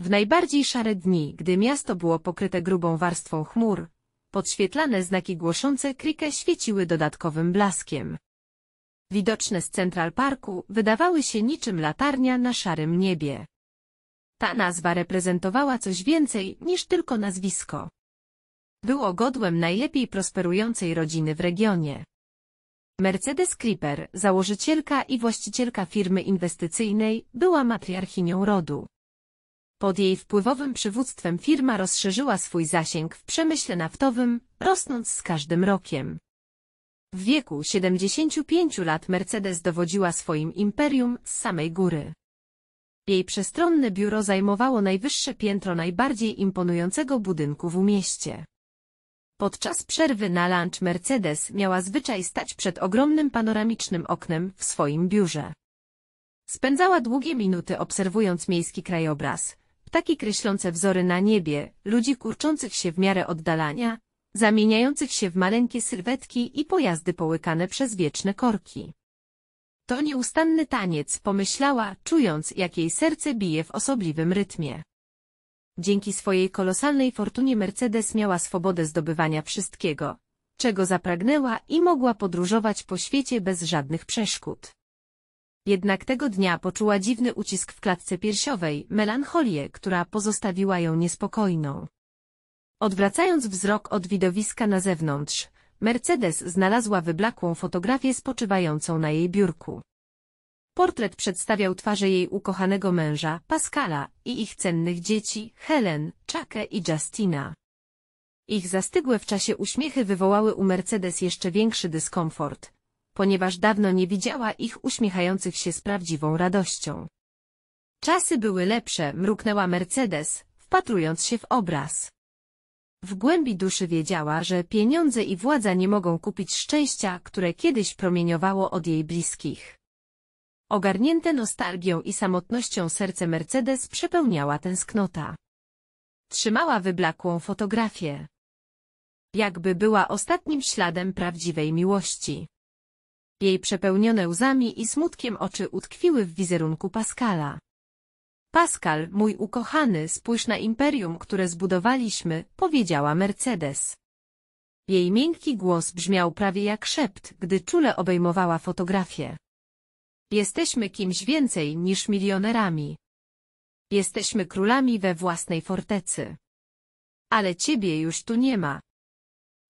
W najbardziej szare dni, gdy miasto było pokryte grubą warstwą chmur, podświetlane znaki głoszące krikę świeciły dodatkowym blaskiem. Widoczne z Central Parku wydawały się niczym latarnia na szarym niebie. Ta nazwa reprezentowała coś więcej niż tylko nazwisko. Było godłem najlepiej prosperującej rodziny w regionie. Mercedes Creeper, założycielka i właścicielka firmy inwestycyjnej, była matriarchinią rodu. Pod jej wpływowym przywództwem firma rozszerzyła swój zasięg w przemyśle naftowym, rosnąc z każdym rokiem. W wieku 75 lat Mercedes dowodziła swoim imperium z samej góry. Jej przestronne biuro zajmowało najwyższe piętro najbardziej imponującego budynku w mieście. Podczas przerwy na lunch Mercedes miała zwyczaj stać przed ogromnym panoramicznym oknem w swoim biurze. Spędzała długie minuty obserwując miejski krajobraz, ptaki kreślące wzory na niebie, ludzi kurczących się w miarę oddalania, zamieniających się w maleńkie sylwetki i pojazdy połykane przez wieczne korki. To nieustanny taniec, pomyślała, czując, jak jej serce bije w osobliwym rytmie. Dzięki swojej kolosalnej fortunie Mercedes miała swobodę zdobywania wszystkiego, czego zapragnęła i mogła podróżować po świecie bez żadnych przeszkód. Jednak tego dnia poczuła dziwny ucisk w klatce piersiowej, melancholię, która pozostawiła ją niespokojną. Odwracając wzrok od widowiska na zewnątrz, Mercedes znalazła wyblakłą fotografię spoczywającą na jej biurku. Portret przedstawiał twarze jej ukochanego męża, Pascala, i ich cennych dzieci, Helen, Czakę i Justina. Ich zastygłe w czasie uśmiechy wywołały u Mercedes jeszcze większy dyskomfort, ponieważ dawno nie widziała ich uśmiechających się z prawdziwą radością. Czasy były lepsze, mruknęła Mercedes, wpatrując się w obraz. W głębi duszy wiedziała, że pieniądze i władza nie mogą kupić szczęścia, które kiedyś promieniowało od jej bliskich. Ogarnięte nostalgią i samotnością serce Mercedes przepełniała tęsknota. Trzymała wyblakłą fotografię. Jakby była ostatnim śladem prawdziwej miłości. Jej przepełnione łzami i smutkiem oczy utkwiły w wizerunku Pascala. Pascal, mój ukochany, spójrz na imperium, które zbudowaliśmy, powiedziała Mercedes. Jej miękki głos brzmiał prawie jak szept, gdy czule obejmowała fotografię. Jesteśmy kimś więcej niż milionerami. Jesteśmy królami we własnej fortecy. Ale ciebie już tu nie ma,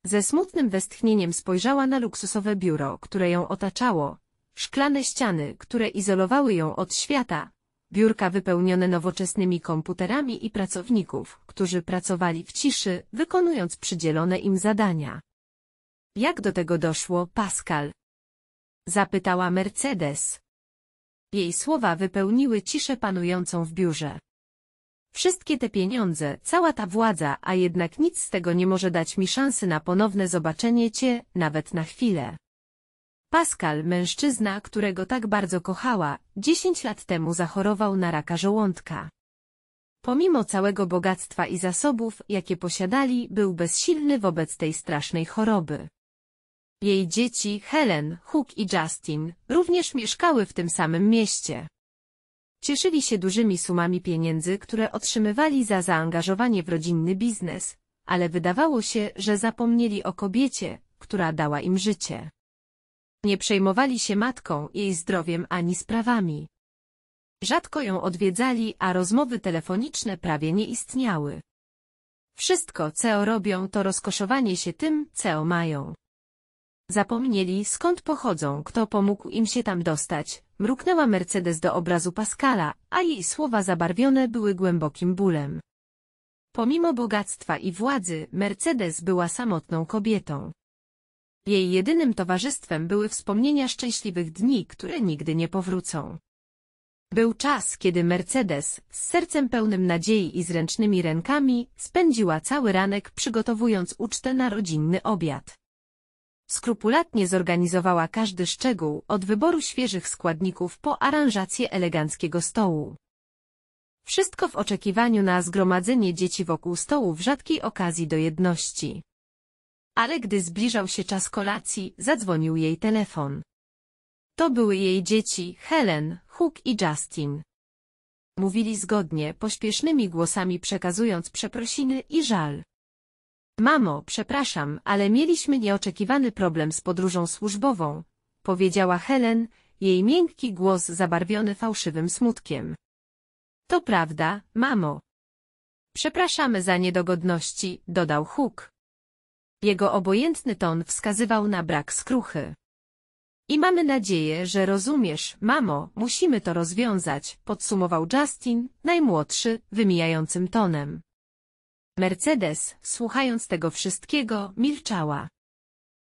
ze smutnym westchnieniem spojrzała na luksusowe biuro, które ją otaczało, szklane ściany, które izolowały ją od świata, biurka wypełnione nowoczesnymi komputerami i pracowników, którzy pracowali w ciszy, wykonując przydzielone im zadania. Jak do tego doszło, Pascal? Zapytała Mercedes. Jej słowa wypełniły ciszę panującą w biurze. Wszystkie te pieniądze, cała ta władza, a jednak nic z tego nie może dać mi szansy na ponowne zobaczenie cię, nawet na chwilę. Pascal, mężczyzna, którego tak bardzo kochała, 10 lat temu zachorował na raka żołądka. Pomimo całego bogactwa i zasobów, jakie posiadali, był bezsilny wobec tej strasznej choroby. Jej dzieci, Helen, Hook i Justin, również mieszkały w tym samym mieście. Cieszyli się dużymi sumami pieniędzy, które otrzymywali za zaangażowanie w rodzinny biznes, ale wydawało się, że zapomnieli o kobiecie, która dała im życie. Nie przejmowali się matką, jej zdrowiem ani sprawami. Rzadko ją odwiedzali, a rozmowy telefoniczne prawie nie istniały. Wszystko, co robią, to rozkoszowanie się tym, co mają. Zapomnieli, skąd pochodzą, kto pomógł im się tam dostać. Mruknęła Mercedes do obrazu Pascala, a jej słowa zabarwione były głębokim bólem. Pomimo bogactwa i władzy, Mercedes była samotną kobietą. Jej jedynym towarzystwem były wspomnienia szczęśliwych dni, które nigdy nie powrócą. Był czas, kiedy Mercedes, z sercem pełnym nadziei i zręcznymi rękami, spędziła cały ranek przygotowując ucztę na rodzinny obiad. Skrupulatnie zorganizowała każdy szczegół, od wyboru świeżych składników po aranżację eleganckiego stołu. Wszystko w oczekiwaniu na zgromadzenie dzieci wokół stołu w rzadkiej okazji do jedności. Ale gdy zbliżał się czas kolacji, zadzwonił jej telefon. To były jej dzieci, Helen, Hook i Justin. Mówili zgodnie, pośpiesznymi głosami przekazując przeprosiny i żal. Mamo, przepraszam, ale mieliśmy nieoczekiwany problem z podróżą służbową, powiedziała Helen, jej miękki głos zabarwiony fałszywym smutkiem. To prawda, mamo. Przepraszamy za niedogodności, dodał Huk. Jego obojętny ton wskazywał na brak skruchy. I mamy nadzieję, że rozumiesz, mamo, musimy to rozwiązać, podsumował Justin, najmłodszy, wymijającym tonem. Mercedes, słuchając tego wszystkiego, milczała.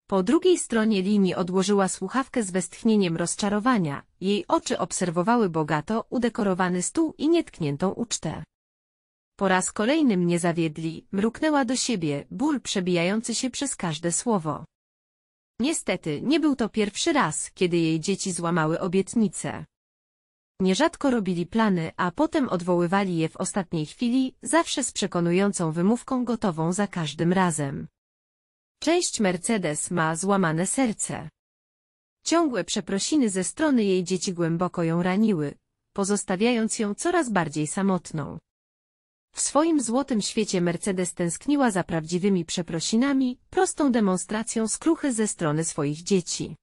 Po drugiej stronie linii odłożyła słuchawkę z westchnieniem rozczarowania, jej oczy obserwowały bogato udekorowany stół i nietkniętą ucztę. Po raz kolejny mnie zawiedli, mruknęła do siebie, ból przebijający się przez każde słowo. Niestety, nie był to pierwszy raz, kiedy jej dzieci złamały obietnicę. Nierzadko robili plany, a potem odwoływali je w ostatniej chwili, zawsze z przekonującą wymówką gotową za każdym razem. Część Mercedes ma złamane serce. Ciągłe przeprosiny ze strony jej dzieci głęboko ją raniły, pozostawiając ją coraz bardziej samotną. W swoim złotym świecie Mercedes tęskniła za prawdziwymi przeprosinami, prostą demonstracją skruchy ze strony swoich dzieci.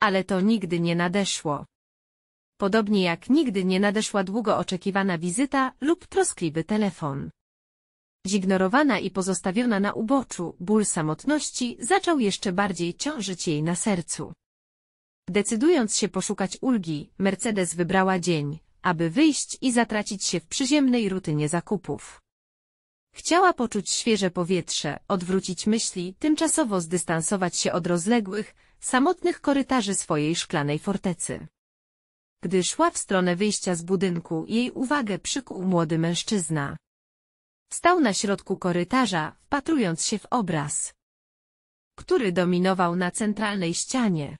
Ale to nigdy nie nadeszło. Podobnie jak nigdy nie nadeszła długo oczekiwana wizyta lub troskliwy telefon. Zignorowana i pozostawiona na uboczu, ból samotności zaczął jeszcze bardziej ciążyć jej na sercu. Decydując się poszukać ulgi, Mercedes wybrała dzień, aby wyjść i zatracić się w przyziemnej rutynie zakupów. Chciała poczuć świeże powietrze, odwrócić myśli, tymczasowo zdystansować się od rozległych, samotnych korytarzy swojej szklanej fortecy. Gdy szła w stronę wyjścia z budynku, jej uwagę przykuł młody mężczyzna. Stał na środku korytarza, wpatrując się w obraz, który dominował na centralnej ścianie.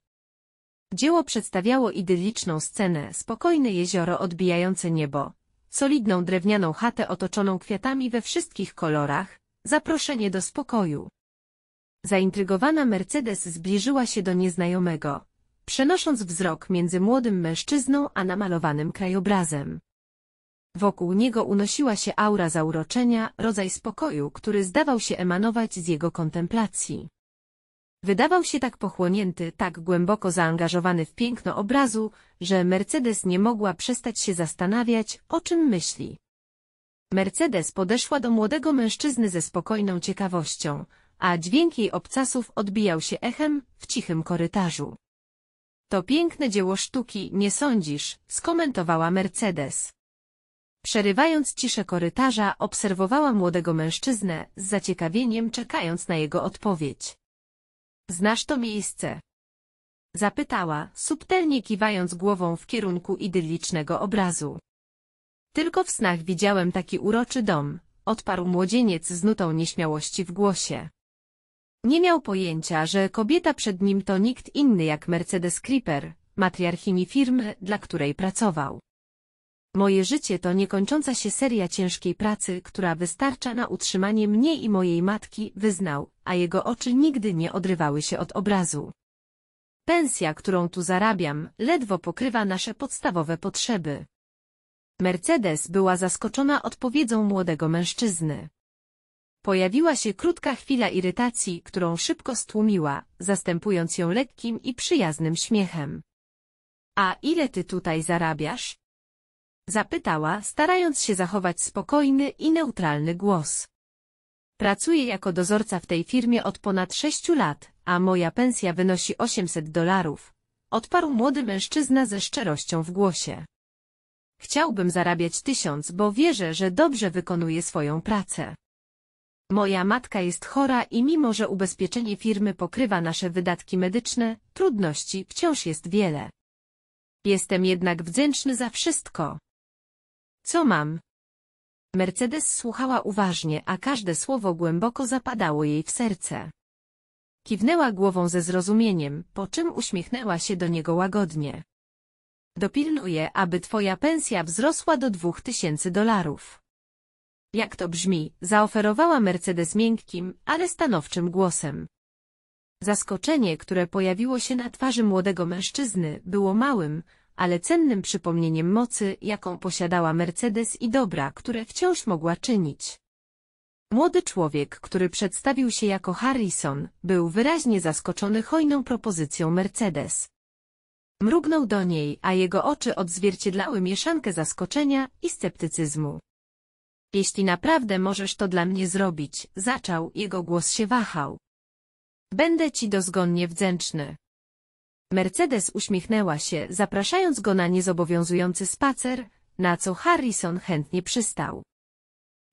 Dzieło przedstawiało idylliczną scenę, spokojne jezioro odbijające niebo, solidną drewnianą chatę otoczoną kwiatami we wszystkich kolorach, zaproszenie do spokoju. Zaintrygowana Mercedes zbliżyła się do nieznajomego, przenosząc wzrok między młodym mężczyzną a namalowanym krajobrazem. Wokół niego unosiła się aura zauroczenia, rodzaj spokoju, który zdawał się emanować z jego kontemplacji. Wydawał się tak pochłonięty, tak głęboko zaangażowany w piękno obrazu, że Mercedes nie mogła przestać się zastanawiać, o czym myśli. Mercedes podeszła do młodego mężczyzny ze spokojną ciekawością, a dźwięk jej obcasów odbijał się echem w cichym korytarzu. To piękne dzieło sztuki, nie sądzisz, skomentowała Mercedes. Przerywając ciszę korytarza, obserwowała młodego mężczyznę, z zaciekawieniem czekając na jego odpowiedź. Znasz to miejsce? Zapytała, subtelnie kiwając głową w kierunku idyllicznego obrazu. Tylko w snach widziałem taki uroczy dom, odparł młodzieniec z nutą nieśmiałości w głosie. Nie miał pojęcia, że kobieta przed nim to nikt inny jak Mercedes Creeper, matriarchini firmy, dla której pracował. Moje życie to niekończąca się seria ciężkiej pracy, która wystarcza na utrzymanie mnie i mojej matki, wyznał, a jego oczy nigdy nie odrywały się od obrazu. Pensja, którą tu zarabiam, ledwo pokrywa nasze podstawowe potrzeby. Mercedes była zaskoczona odpowiedzią młodego mężczyzny. Pojawiła się krótka chwila irytacji, którą szybko stłumiła, zastępując ją lekkim i przyjaznym śmiechem. A ile ty tutaj zarabiasz? Zapytała, starając się zachować spokojny i neutralny głos. Pracuję jako dozorca w tej firmie od ponad sześciu lat, a moja pensja wynosi 800 dolarów. Odparł młody mężczyzna ze szczerością w głosie. Chciałbym zarabiać tysiąc, bo wierzę, że dobrze wykonuję swoją pracę. Moja matka jest chora i mimo, że ubezpieczenie firmy pokrywa nasze wydatki medyczne, trudności wciąż jest wiele. Jestem jednak wdzięczny za wszystko. Co mam? Mercedes słuchała uważnie, a każde słowo głęboko zapadało jej w serce. Kiwnęła głową ze zrozumieniem, po czym uśmiechnęła się do niego łagodnie. Dopilnuję, aby twoja pensja wzrosła do dwóch tysięcy dolarów. Jak to brzmi, zaoferowała Mercedes miękkim, ale stanowczym głosem. Zaskoczenie, które pojawiło się na twarzy młodego mężczyzny, było małym, ale cennym przypomnieniem mocy, jaką posiadała Mercedes i dobra, które wciąż mogła czynić. Młody człowiek, który przedstawił się jako Harrison, był wyraźnie zaskoczony hojną propozycją Mercedes. Mrugnął do niej, a jego oczy odzwierciedlały mieszankę zaskoczenia i sceptycyzmu. Jeśli naprawdę możesz to dla mnie zrobić, zaczął, jego głos się wahał. Będę ci dozgonnie wdzięczny. Mercedes uśmiechnęła się, zapraszając go na niezobowiązujący spacer, na co Harrison chętnie przystał.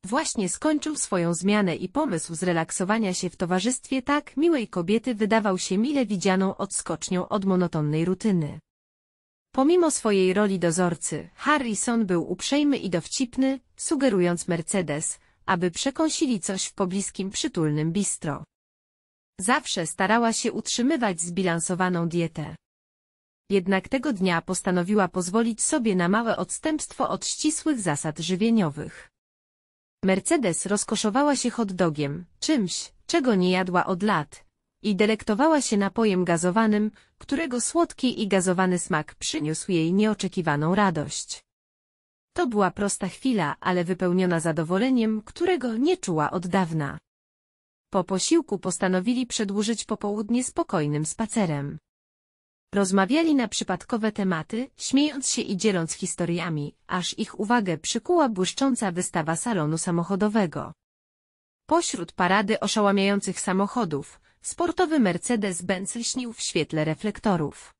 Właśnie skończył swoją zmianę i pomysł zrelaksowania się w towarzystwie tak miłej kobiety wydawał się mile widzianą odskocznią od monotonnej rutyny. Pomimo swojej roli dozorcy, Harrison był uprzejmy i dowcipny, sugerując Mercedes, aby przekąsili coś w pobliskim przytulnym bistro. Zawsze starała się utrzymywać zbilansowaną dietę. Jednak tego dnia postanowiła pozwolić sobie na małe odstępstwo od ścisłych zasad żywieniowych. Mercedes rozkoszowała się hot dogiem, czymś, czego nie jadła od lat, i delektowała się napojem gazowanym, którego słodki i gazowany smak przyniósł jej nieoczekiwaną radość. To była prosta chwila, ale wypełniona zadowoleniem, którego nie czuła od dawna. Po posiłku postanowili przedłużyć popołudnie spokojnym spacerem. Rozmawiali na przypadkowe tematy, śmiejąc się i dzieląc historiami, aż ich uwagę przykuła błyszcząca wystawa salonu samochodowego. Pośród parady oszałamiających samochodów, Sportowy Mercedes-Benz lśnił w świetle reflektorów.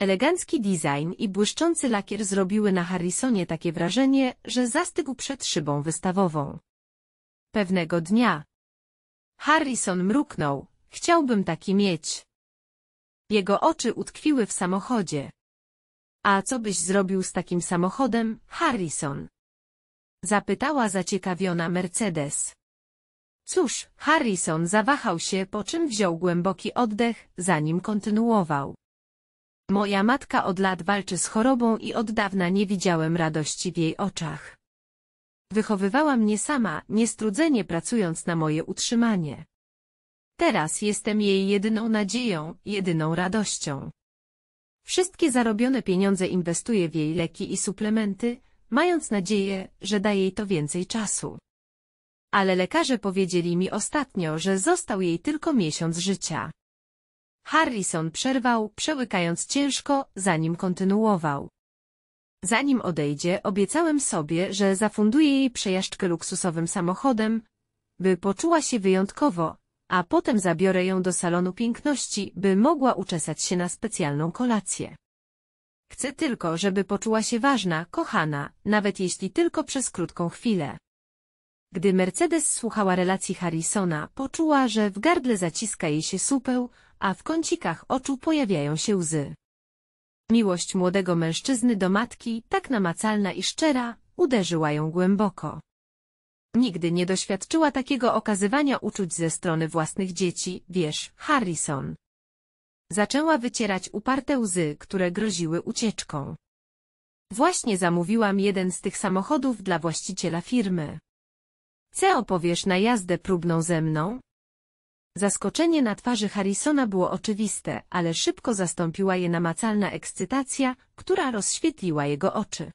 Elegancki design i błyszczący lakier zrobiły na Harrisonie takie wrażenie, że zastygł przed szybą wystawową. Pewnego dnia. Harrison mruknął, chciałbym taki mieć. Jego oczy utkwiły w samochodzie. A co byś zrobił z takim samochodem, Harrison? Zapytała zaciekawiona Mercedes. Cóż, Harrison zawahał się, po czym wziął głęboki oddech, zanim kontynuował. Moja matka od lat walczy z chorobą i od dawna nie widziałem radości w jej oczach. Wychowywała mnie sama, niestrudzenie pracując na moje utrzymanie. Teraz jestem jej jedyną nadzieją, jedyną radością. Wszystkie zarobione pieniądze inwestuję w jej leki i suplementy, mając nadzieję, że da jej to więcej czasu ale lekarze powiedzieli mi ostatnio, że został jej tylko miesiąc życia. Harrison przerwał, przełykając ciężko, zanim kontynuował. Zanim odejdzie, obiecałem sobie, że zafunduję jej przejażdżkę luksusowym samochodem, by poczuła się wyjątkowo, a potem zabiorę ją do salonu piękności, by mogła uczesać się na specjalną kolację. Chcę tylko, żeby poczuła się ważna, kochana, nawet jeśli tylko przez krótką chwilę. Gdy Mercedes słuchała relacji Harrisona, poczuła, że w gardle zaciska jej się supeł, a w kącikach oczu pojawiają się łzy. Miłość młodego mężczyzny do matki, tak namacalna i szczera, uderzyła ją głęboko. Nigdy nie doświadczyła takiego okazywania uczuć ze strony własnych dzieci, wiesz, Harrison. Zaczęła wycierać uparte łzy, które groziły ucieczką. Właśnie zamówiłam jeden z tych samochodów dla właściciela firmy. Co opowiesz na jazdę próbną ze mną? Zaskoczenie na twarzy Harrisona było oczywiste, ale szybko zastąpiła je namacalna ekscytacja, która rozświetliła jego oczy.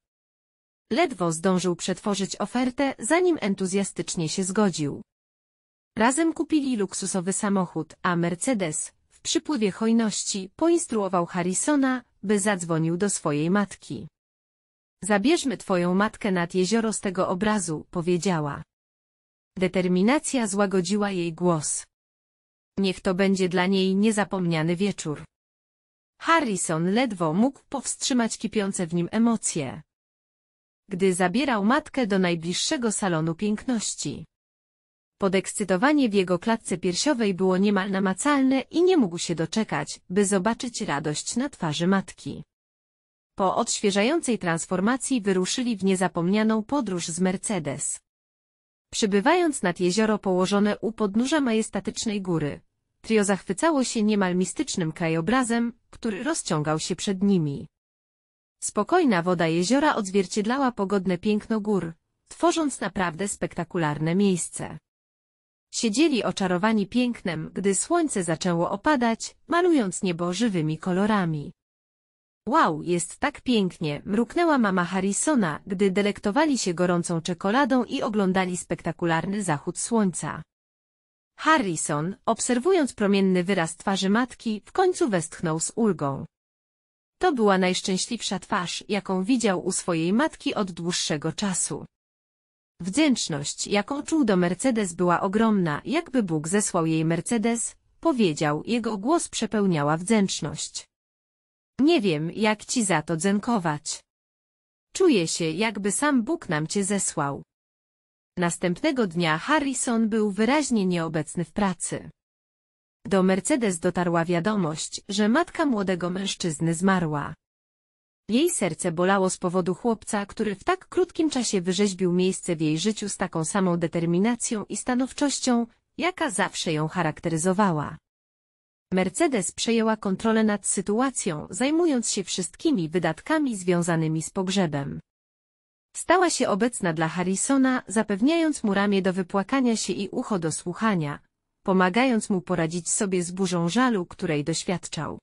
Ledwo zdążył przetworzyć ofertę, zanim entuzjastycznie się zgodził. Razem kupili luksusowy samochód, a Mercedes, w przypływie hojności, poinstruował Harrisona, by zadzwonił do swojej matki. Zabierzmy twoją matkę nad jezioro z tego obrazu, powiedziała. Determinacja złagodziła jej głos. Niech to będzie dla niej niezapomniany wieczór. Harrison ledwo mógł powstrzymać kipiące w nim emocje. Gdy zabierał matkę do najbliższego salonu piękności. Podekscytowanie w jego klatce piersiowej było niemal namacalne i nie mógł się doczekać, by zobaczyć radość na twarzy matki. Po odświeżającej transformacji wyruszyli w niezapomnianą podróż z Mercedes. Przybywając nad jezioro położone u podnóża majestatycznej góry, trio zachwycało się niemal mistycznym krajobrazem, który rozciągał się przed nimi. Spokojna woda jeziora odzwierciedlała pogodne piękno gór, tworząc naprawdę spektakularne miejsce. Siedzieli oczarowani pięknem, gdy słońce zaczęło opadać, malując niebo żywymi kolorami. Wow, jest tak pięknie, mruknęła mama Harrisona, gdy delektowali się gorącą czekoladą i oglądali spektakularny zachód słońca. Harrison, obserwując promienny wyraz twarzy matki, w końcu westchnął z ulgą. To była najszczęśliwsza twarz, jaką widział u swojej matki od dłuższego czasu. Wdzięczność, jaką czuł do Mercedes była ogromna, jakby Bóg zesłał jej Mercedes, powiedział, jego głos przepełniała wdzięczność. Nie wiem, jak ci za to dzękować. Czuję się, jakby sam Bóg nam cię zesłał. Następnego dnia Harrison był wyraźnie nieobecny w pracy. Do Mercedes dotarła wiadomość, że matka młodego mężczyzny zmarła. Jej serce bolało z powodu chłopca, który w tak krótkim czasie wyrzeźbił miejsce w jej życiu z taką samą determinacją i stanowczością, jaka zawsze ją charakteryzowała. Mercedes przejęła kontrolę nad sytuacją, zajmując się wszystkimi wydatkami związanymi z pogrzebem. Stała się obecna dla Harrisona, zapewniając mu ramię do wypłakania się i ucho do słuchania, pomagając mu poradzić sobie z burzą żalu, której doświadczał.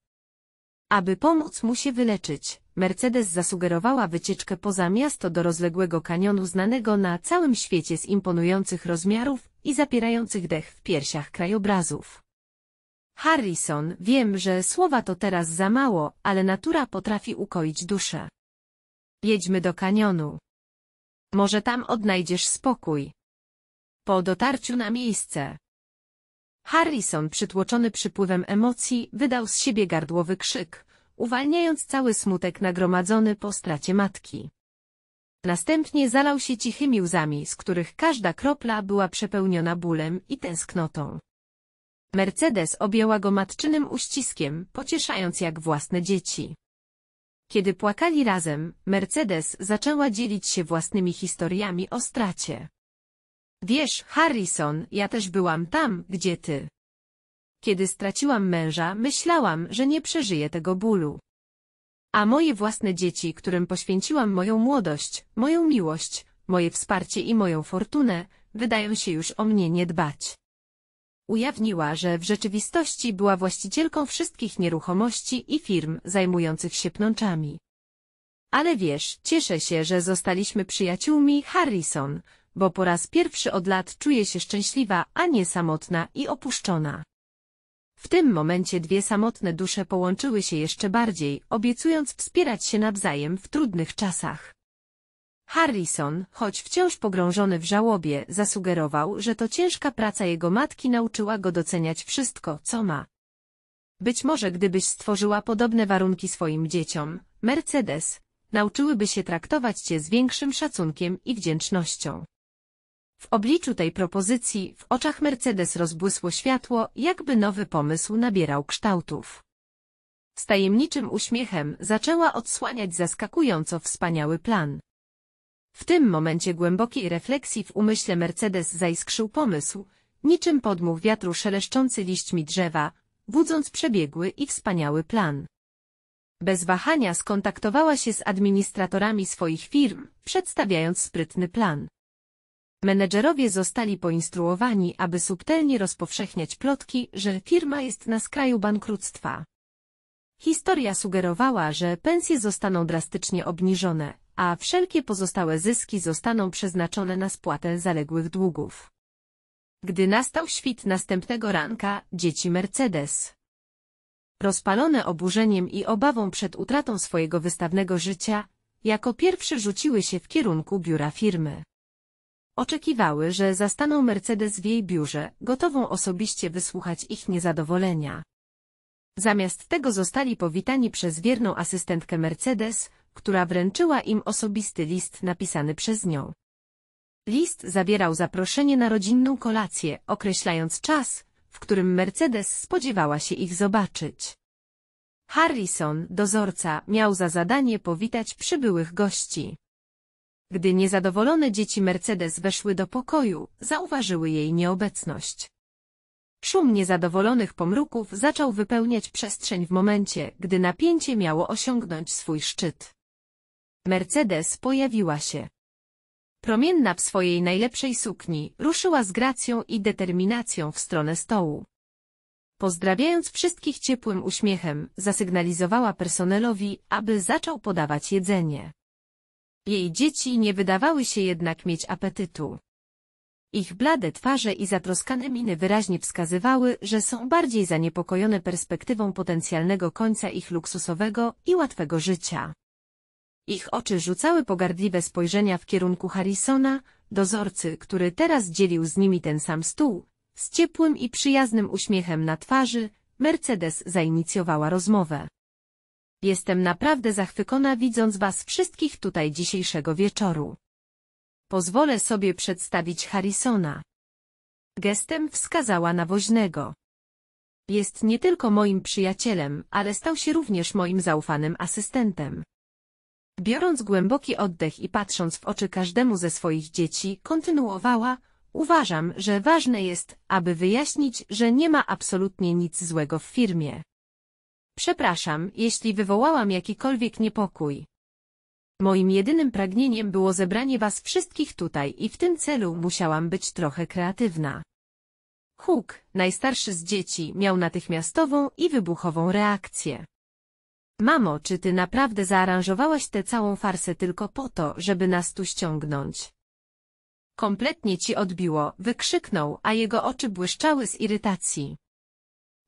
Aby pomóc mu się wyleczyć, Mercedes zasugerowała wycieczkę poza miasto do rozległego kanionu znanego na całym świecie z imponujących rozmiarów i zapierających dech w piersiach krajobrazów. Harrison, wiem, że słowa to teraz za mało, ale natura potrafi ukoić duszę. Jedźmy do kanionu. Może tam odnajdziesz spokój. Po dotarciu na miejsce. Harrison, przytłoczony przypływem emocji, wydał z siebie gardłowy krzyk, uwalniając cały smutek nagromadzony po stracie matki. Następnie zalał się cichymi łzami, z których każda kropla była przepełniona bólem i tęsknotą. Mercedes objęła go matczynym uściskiem, pocieszając jak własne dzieci. Kiedy płakali razem, Mercedes zaczęła dzielić się własnymi historiami o stracie. Wiesz, Harrison, ja też byłam tam, gdzie ty. Kiedy straciłam męża, myślałam, że nie przeżyję tego bólu. A moje własne dzieci, którym poświęciłam moją młodość, moją miłość, moje wsparcie i moją fortunę, wydają się już o mnie nie dbać. Ujawniła, że w rzeczywistości była właścicielką wszystkich nieruchomości i firm zajmujących się pnączami. Ale wiesz, cieszę się, że zostaliśmy przyjaciółmi, Harrison, bo po raz pierwszy od lat czuję się szczęśliwa, a nie samotna i opuszczona. W tym momencie dwie samotne dusze połączyły się jeszcze bardziej, obiecując wspierać się nawzajem w trudnych czasach. Harrison, choć wciąż pogrążony w żałobie, zasugerował, że to ciężka praca jego matki nauczyła go doceniać wszystko, co ma. Być może gdybyś stworzyła podobne warunki swoim dzieciom, Mercedes, nauczyłyby się traktować cię z większym szacunkiem i wdzięcznością. W obliczu tej propozycji w oczach Mercedes rozbłysło światło, jakby nowy pomysł nabierał kształtów. Z tajemniczym uśmiechem zaczęła odsłaniać zaskakująco wspaniały plan. W tym momencie głębokiej refleksji w umyśle Mercedes zaiskrzył pomysł, niczym podmuch wiatru szeleszczący liśćmi drzewa, budząc przebiegły i wspaniały plan. Bez wahania skontaktowała się z administratorami swoich firm, przedstawiając sprytny plan. Menedżerowie zostali poinstruowani, aby subtelnie rozpowszechniać plotki, że firma jest na skraju bankructwa. Historia sugerowała, że pensje zostaną drastycznie obniżone, a wszelkie pozostałe zyski zostaną przeznaczone na spłatę zaległych długów. Gdy nastał świt następnego ranka, dzieci Mercedes, rozpalone oburzeniem i obawą przed utratą swojego wystawnego życia, jako pierwsze rzuciły się w kierunku biura firmy. Oczekiwały, że zastaną Mercedes w jej biurze, gotową osobiście wysłuchać ich niezadowolenia. Zamiast tego zostali powitani przez wierną asystentkę Mercedes, która wręczyła im osobisty list napisany przez nią. List zawierał zaproszenie na rodzinną kolację, określając czas, w którym Mercedes spodziewała się ich zobaczyć. Harrison, dozorca, miał za zadanie powitać przybyłych gości. Gdy niezadowolone dzieci Mercedes weszły do pokoju, zauważyły jej nieobecność. Szum niezadowolonych pomruków zaczął wypełniać przestrzeń w momencie, gdy napięcie miało osiągnąć swój szczyt. Mercedes pojawiła się. Promienna w swojej najlepszej sukni, ruszyła z gracją i determinacją w stronę stołu. Pozdrawiając wszystkich ciepłym uśmiechem, zasygnalizowała personelowi, aby zaczął podawać jedzenie. Jej dzieci nie wydawały się jednak mieć apetytu. Ich blade twarze i zatroskane miny wyraźnie wskazywały, że są bardziej zaniepokojone perspektywą potencjalnego końca ich luksusowego i łatwego życia. Ich oczy rzucały pogardliwe spojrzenia w kierunku Harrisona, dozorcy, który teraz dzielił z nimi ten sam stół. Z ciepłym i przyjaznym uśmiechem na twarzy, Mercedes zainicjowała rozmowę. Jestem naprawdę zachwycona widząc was wszystkich tutaj dzisiejszego wieczoru. Pozwolę sobie przedstawić Harrisona. Gestem wskazała na woźnego. Jest nie tylko moim przyjacielem, ale stał się również moim zaufanym asystentem. Biorąc głęboki oddech i patrząc w oczy każdemu ze swoich dzieci, kontynuowała, uważam, że ważne jest, aby wyjaśnić, że nie ma absolutnie nic złego w firmie. Przepraszam, jeśli wywołałam jakikolwiek niepokój. Moim jedynym pragnieniem było zebranie was wszystkich tutaj i w tym celu musiałam być trochę kreatywna. Hook, najstarszy z dzieci, miał natychmiastową i wybuchową reakcję. Mamo, czy ty naprawdę zaaranżowałaś tę całą farsę tylko po to, żeby nas tu ściągnąć? Kompletnie ci odbiło, wykrzyknął, a jego oczy błyszczały z irytacji.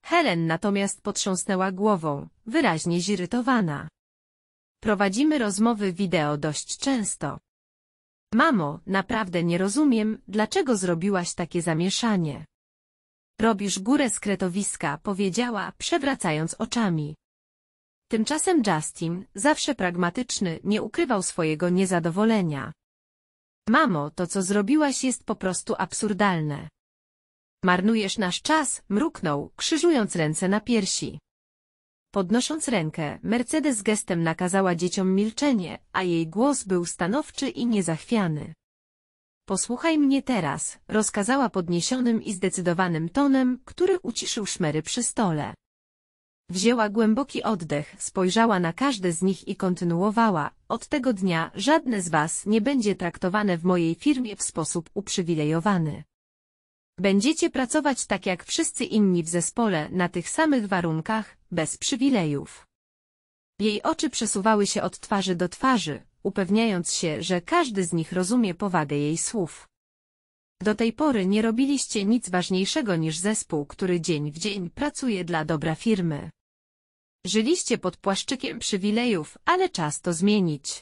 Helen natomiast potrząsnęła głową, wyraźnie zirytowana. Prowadzimy rozmowy wideo dość często. Mamo, naprawdę nie rozumiem, dlaczego zrobiłaś takie zamieszanie. Robisz górę z kretowiska, powiedziała, przewracając oczami. Tymczasem Justin, zawsze pragmatyczny, nie ukrywał swojego niezadowolenia. Mamo, to co zrobiłaś jest po prostu absurdalne. Marnujesz nasz czas, mruknął, krzyżując ręce na piersi. Podnosząc rękę, Mercedes gestem nakazała dzieciom milczenie, a jej głos był stanowczy i niezachwiany. Posłuchaj mnie teraz, rozkazała podniesionym i zdecydowanym tonem, który uciszył szmery przy stole. Wzięła głęboki oddech, spojrzała na każde z nich i kontynuowała, od tego dnia żadne z was nie będzie traktowane w mojej firmie w sposób uprzywilejowany. Będziecie pracować tak jak wszyscy inni w zespole, na tych samych warunkach, bez przywilejów. Jej oczy przesuwały się od twarzy do twarzy, upewniając się, że każdy z nich rozumie powagę jej słów. Do tej pory nie robiliście nic ważniejszego niż zespół, który dzień w dzień pracuje dla dobra firmy. Żyliście pod płaszczykiem przywilejów, ale czas to zmienić.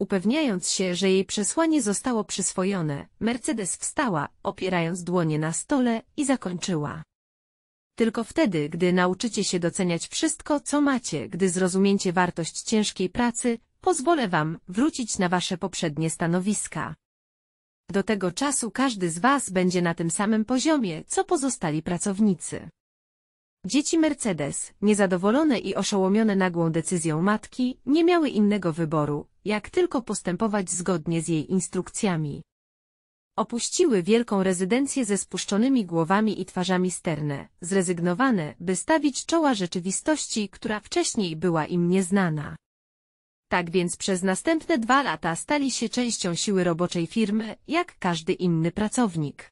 Upewniając się, że jej przesłanie zostało przyswojone, Mercedes wstała, opierając dłonie na stole i zakończyła. Tylko wtedy, gdy nauczycie się doceniać wszystko, co macie, gdy zrozumiecie wartość ciężkiej pracy, pozwolę wam wrócić na wasze poprzednie stanowiska. Do tego czasu każdy z Was będzie na tym samym poziomie, co pozostali pracownicy. Dzieci Mercedes, niezadowolone i oszołomione nagłą decyzją matki, nie miały innego wyboru, jak tylko postępować zgodnie z jej instrukcjami. Opuściły wielką rezydencję ze spuszczonymi głowami i twarzami sterne, zrezygnowane, by stawić czoła rzeczywistości, która wcześniej była im nieznana. Tak więc przez następne dwa lata stali się częścią siły roboczej firmy, jak każdy inny pracownik.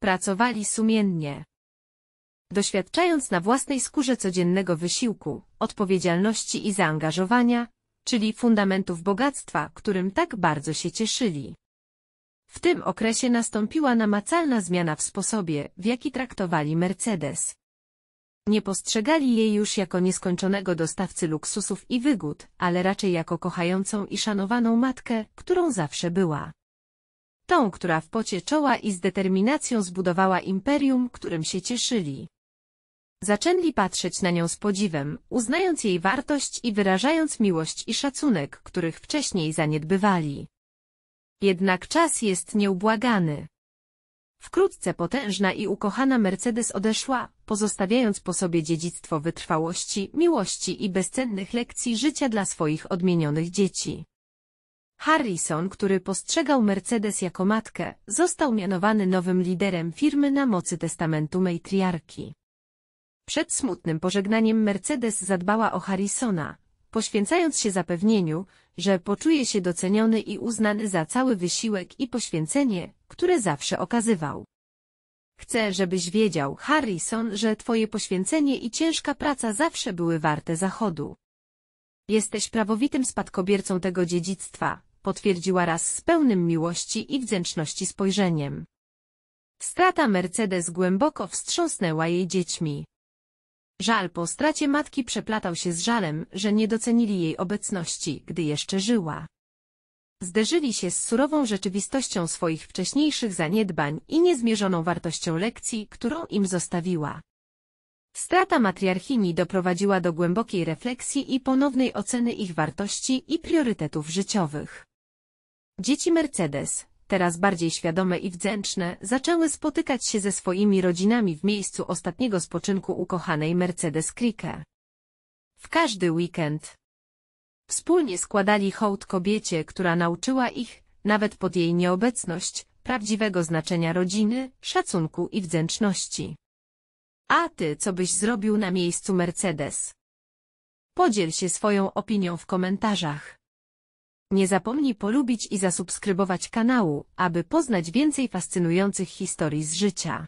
Pracowali sumiennie. Doświadczając na własnej skórze codziennego wysiłku, odpowiedzialności i zaangażowania, czyli fundamentów bogactwa, którym tak bardzo się cieszyli. W tym okresie nastąpiła namacalna zmiana w sposobie, w jaki traktowali Mercedes. Nie postrzegali jej już jako nieskończonego dostawcy luksusów i wygód, ale raczej jako kochającą i szanowaną matkę, którą zawsze była. Tą, która w pocie czoła i z determinacją zbudowała imperium, którym się cieszyli. Zaczęli patrzeć na nią z podziwem, uznając jej wartość i wyrażając miłość i szacunek, których wcześniej zaniedbywali. Jednak czas jest nieubłagany. Wkrótce potężna i ukochana Mercedes odeszła, pozostawiając po sobie dziedzictwo wytrwałości, miłości i bezcennych lekcji życia dla swoich odmienionych dzieci. Harrison, który postrzegał Mercedes jako matkę, został mianowany nowym liderem firmy na mocy testamentu matriarki. Przed smutnym pożegnaniem Mercedes zadbała o Harrisona, poświęcając się zapewnieniu, że poczuje się doceniony i uznany za cały wysiłek i poświęcenie, które zawsze okazywał. Chcę, żebyś wiedział, Harrison, że twoje poświęcenie i ciężka praca zawsze były warte zachodu. Jesteś prawowitym spadkobiercą tego dziedzictwa, potwierdziła raz z pełnym miłości i wdzięczności spojrzeniem. Strata Mercedes głęboko wstrząsnęła jej dziećmi. Żal po stracie matki przeplatał się z żalem, że nie docenili jej obecności, gdy jeszcze żyła zderzyli się z surową rzeczywistością swoich wcześniejszych zaniedbań i niezmierzoną wartością lekcji, którą im zostawiła. Strata matriarchini doprowadziła do głębokiej refleksji i ponownej oceny ich wartości i priorytetów życiowych. Dzieci Mercedes, teraz bardziej świadome i wdzięczne, zaczęły spotykać się ze swoimi rodzinami w miejscu ostatniego spoczynku ukochanej Mercedes Krike. W każdy weekend, Wspólnie składali hołd kobiecie, która nauczyła ich, nawet pod jej nieobecność, prawdziwego znaczenia rodziny, szacunku i wdzięczności. A ty co byś zrobił na miejscu Mercedes? Podziel się swoją opinią w komentarzach. Nie zapomnij polubić i zasubskrybować kanału, aby poznać więcej fascynujących historii z życia.